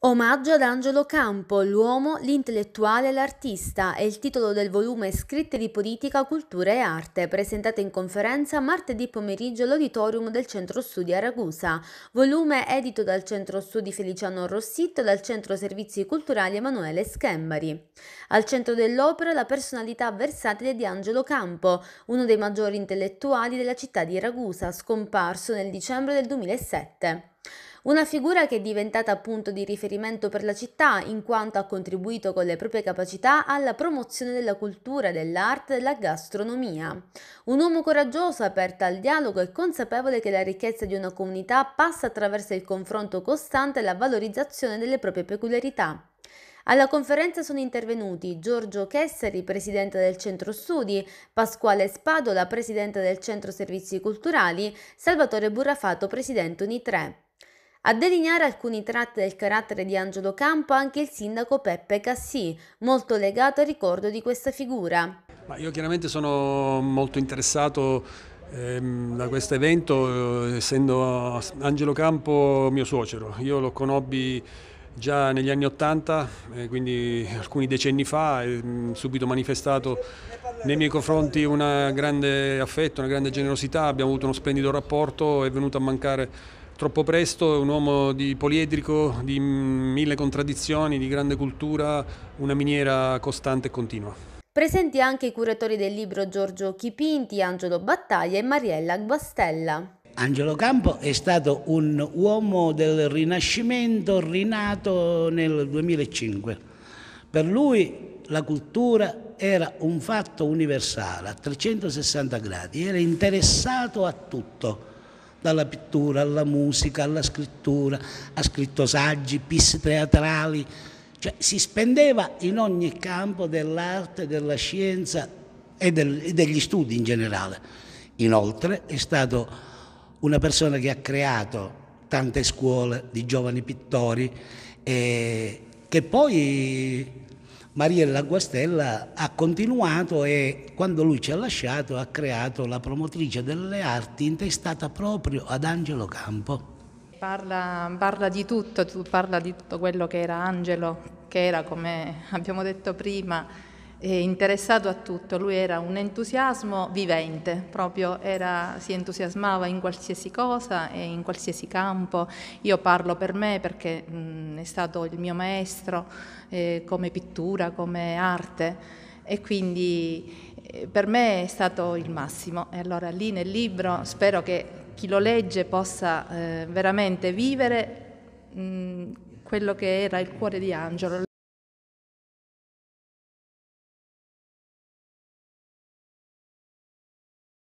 Omaggio ad Angelo Campo, l'uomo, l'intellettuale e l'artista è il titolo del volume Scritte di politica, cultura e arte, presentato in conferenza martedì pomeriggio all'auditorium del Centro Studi a Ragusa. Volume edito dal Centro Studi Feliciano Rossitto e dal Centro Servizi Culturali Emanuele Schembari. Al centro dell'opera la personalità versatile di Angelo Campo, uno dei maggiori intellettuali della città di Ragusa, scomparso nel dicembre del 2007. Una figura che è diventata punto di riferimento per la città in quanto ha contribuito con le proprie capacità alla promozione della cultura, dell'arte e della gastronomia. Un uomo coraggioso, aperto al dialogo e consapevole che la ricchezza di una comunità passa attraverso il confronto costante e la valorizzazione delle proprie peculiarità. Alla conferenza sono intervenuti Giorgio Chesseri, presidente del Centro Studi, Pasquale Spadola, presidente del Centro Servizi Culturali, Salvatore Burrafato, presidente uni a delineare alcuni tratti del carattere di Angelo Campo anche il sindaco Peppe Cassì, molto legato al ricordo di questa figura. Ma io chiaramente sono molto interessato ehm, da questo evento, eh, essendo Angelo Campo mio suocero. Io lo conobbi già negli anni Ottanta, eh, quindi alcuni decenni fa, e mm, subito manifestato nei miei confronti un grande affetto, una grande generosità, abbiamo avuto uno splendido rapporto, è venuto a mancare troppo presto, è un uomo di poliedrico, di mille contraddizioni, di grande cultura, una miniera costante e continua. Presenti anche i curatori del libro Giorgio Chipinti, Angelo Battaglia e Mariella Guastella. Angelo Campo è stato un uomo del Rinascimento rinato nel 2005. Per lui la cultura era un fatto universale a 360 gradi, era interessato a tutto dalla pittura alla musica, alla scrittura, ha scritto saggi, piste teatrali, cioè si spendeva in ogni campo dell'arte, della scienza e, del, e degli studi in generale. Inoltre è stato una persona che ha creato tante scuole di giovani pittori e che poi Mariella Guastella ha continuato e quando lui ci ha lasciato ha creato la promotrice delle arti intestata proprio ad Angelo Campo. Parla, parla, di tutto, parla di tutto quello che era Angelo, che era, come abbiamo detto prima, eh, interessato a tutto, lui era un entusiasmo vivente, proprio era, si entusiasmava in qualsiasi cosa e in qualsiasi campo. Io parlo per me perché mh, è stato il mio maestro eh, come pittura, come arte e quindi eh, per me è stato il massimo. E allora lì nel libro spero che chi lo legge possa eh, veramente vivere mh, quello che era il cuore di Angelo.